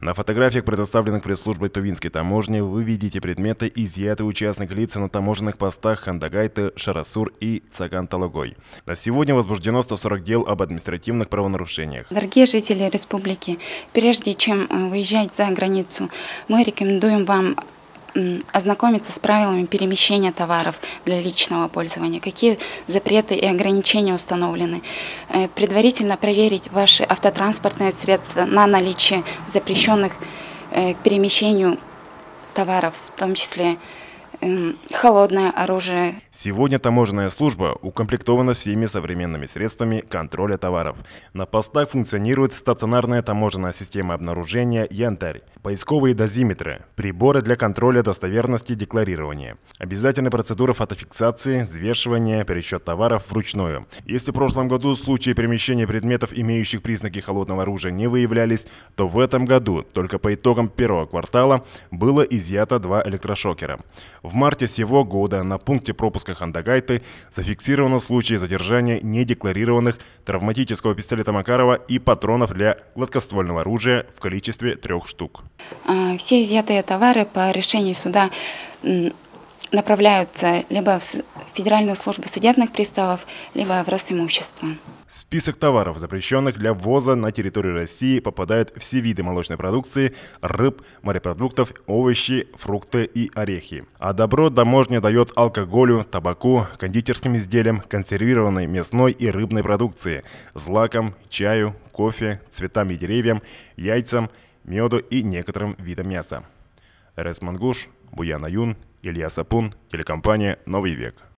На фотографиях, предоставленных пресс-службой Тувинской таможни, вы видите предметы, изъятые у частных лиц на таможенных постах Хандагайты, Шарасур и Цаган-Талагой. На сегодня возбуждено 140 дел об административных правонарушениях. Дорогие жители республики, прежде чем э, выезжать за границу, мы рекомендуем вам ознакомиться с правилами перемещения товаров для личного пользования, какие запреты и ограничения установлены, э, предварительно проверить ваши автотранспортные средства на наличие запрещенных э, к перемещению товаров, в том числе эм, холодное оружие. Сегодня таможенная служба укомплектована всеми современными средствами контроля товаров. На постах функционирует стационарная таможенная система обнаружения «Янтарь», поисковые дозиметры, приборы для контроля достоверности декларирования, обязательная процедуры фотофиксации, взвешивания, пересчет товаров вручную. Если в прошлом году случаи перемещения предметов, имеющих признаки холодного оружия, не выявлялись, то в этом году только по итогам первого квартала было изъято два электрошокера. В марте сего года на пункте пропуска участка Хандагайты зафиксировано случаи задержания недекларированных травматического пистолета Макарова и патронов для гладкоствольного оружия в количестве трех штук. А, все изъятые товары по решению суда направляются либо в Федеральную службу судебных приставов, либо в Росимущество. В список товаров, запрещенных для ввоза на территорию России, попадают все виды молочной продукции, рыб, морепродуктов, овощи, фрукты и орехи. А добро таможня дает алкоголю, табаку, кондитерским изделиям, консервированной мясной и рыбной продукции, злакам, чаю, кофе, цветам и деревьям, яйцам, меду и некоторым видам мяса. РС Мангуш, Буяна Юн, Илья Сапун, телекомпания «Новый век».